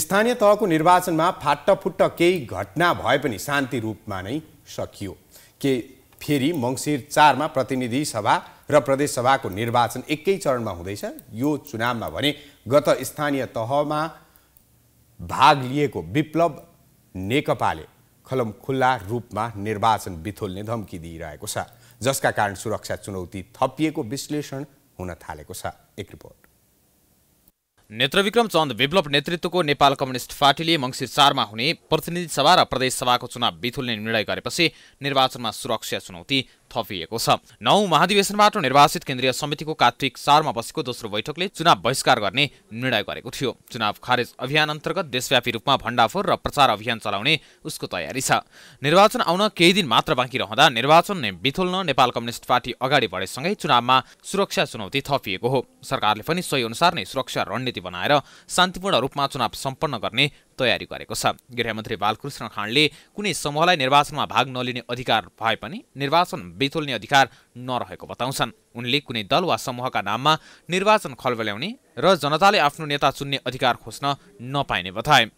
स्थानीय तहको निर्वाचनमा फाटफुट्ट केही घटना भए पनि शान्ति रूपमा नै सकियो के फेरि मङ्सिर चारमा प्रतिनिधि सभा र प्रदेशसभाको निर्वाचन एकै चरणमा हुँदैछ यो चुनावमा भने गत स्थानीय तहमा भाग लिएको विप्लव नेकपाले खलम खुल्ला रूपमा निर्वाचन बिथोल्ने धम्की दिइरहेको छ जसका कारण सुरक्षा चुनौती थपिएको विश्लेषण हुन थालेको छ एक रिपोर्ट नेत्रविक्रम चन्द विप्लव नेतृत्वको नेपाल कम्युनिष्ट पार्टीले मङ्सिर चारमा हुने प्रतिनिधि सभा र प्रदेशसभाको चुनाव बिथुल्ने निर्णय गरेपछि निर्वाचनमा सुरक्षा चुनौती थपिएको छ नौ महाधिवेशनबाट निर्वाचित केन्द्रीय समितिको कात्विक चारमा बसेको दोस्रो बैठकले चुनाव बहिष्कार गर्ने निर्णय गरेको थियो चुनाव खारेज अभियान अन्तर्गत देशव्यापी रूपमा भण्डाफोर र प्रचार अभियान चलाउने उसको तयारी छ निर्वाचन आउन केही दिन मात्र बाँकी रहँदा निर्वाचन नै बिथोल्न नेपाल कम्युनिस्ट पार्टी अगाडि बढेसँगै चुनावमा सुरक्षा चुनौती थपिएको हो सरकारले पनि सही अनुसार नै सुरक्षा रणनीति बनाएर शान्तिपूर्ण रूपमा चुनाव सम्पन्न गर्ने तयारी गरेको छ गृहमन्त्री बालकृष्ण खाँडले कुनै समूहलाई निर्वाचनमा भाग नलिने अधिकार भए पनि निर्वाचन बेतोल्ने अधिकार नरहेको बताउँछन् उनले कुनै दल वा समूहका नाममा निर्वाचन खलबल्याउने र जनताले आफ्नो नेता चुन्ने अधिकार खोज्न नपाइने बताए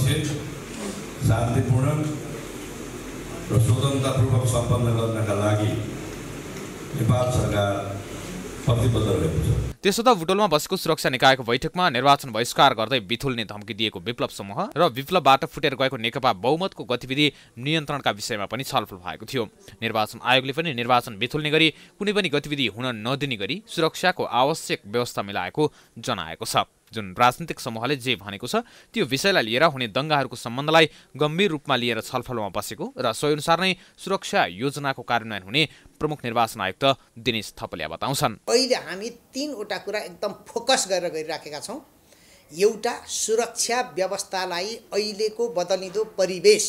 यो र स्वतन्त्रपूर्वक सम्पन्न गर्नका लागि नेपाल सरकार काफी बदल है त्यसो त भुटोलमा बसेको सुरक्षा निकायको बैठकमा निर्वाचन बहिष्कार गर्दै बिथुल्ने धम्की दिएको विप्लव समूह र विप्लवबाट फुटेर गएको नेकपा बहुमतको गतिविधि नियन्त्रणका विषयमा पनि छलफल भएको थियो निर्वाचन आयोगले पनि निर्वाचन बिथुल्ने गरी कुनै पनि गतिविधि हुन नदिने गरी सुरक्षाको आवश्यक व्यवस्था मिलाएको जनाएको छ जुन राजनीतिक समूहले जे भनेको छ त्यो विषयलाई लिएर हुने दङ्गाहरूको सम्बन्धलाई गम्भीर रूपमा लिएर छलफलमा बसेको र सोहीअनुसार नै सुरक्षा योजनाको कार्यान्वयन हुने प्रमुख निर्वाचन आयुक्त दिनेश थपलिया बताउँछन् अहिले हामी तिनवटा एउटा कुरा एकदम फोकस गरेर गरिराखेका छौँ एउटा सुरक्षा व्यवस्थालाई अहिलेको बदलिँदो परिवेश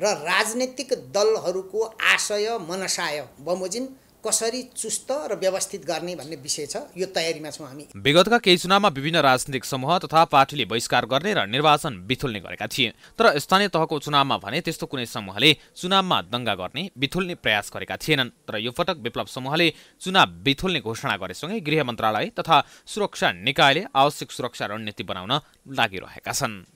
र राजनैतिक दलहरूको आशय मनसाय बमोजिम कसरी चुस्त र व्यवस्थित गर्ने भन्ने विषय छ यो तयारीमा छौँ हामी विगतका केही चुनावमा विभिन्न राजनीतिक समूह तथा पार्टीले बहिष्कार गर्ने र निर्वाचन बिथुल्ने गरेका थिए तर स्थानीय तहको चुनावमा भने त्यस्तो कुनै समूहले चुनावमा दङ्गा गर्ने बिथुल्ने प्रयास गरेका थिएनन् तर यो पटक विप्लव समूहले चुनाव बिथुल्ने घोषणा गरेसँगै गृह मन्त्रालय तथा सुरक्षा निकायले आवश्यक सुरक्षा रणनीति बनाउन लागिरहेका छन्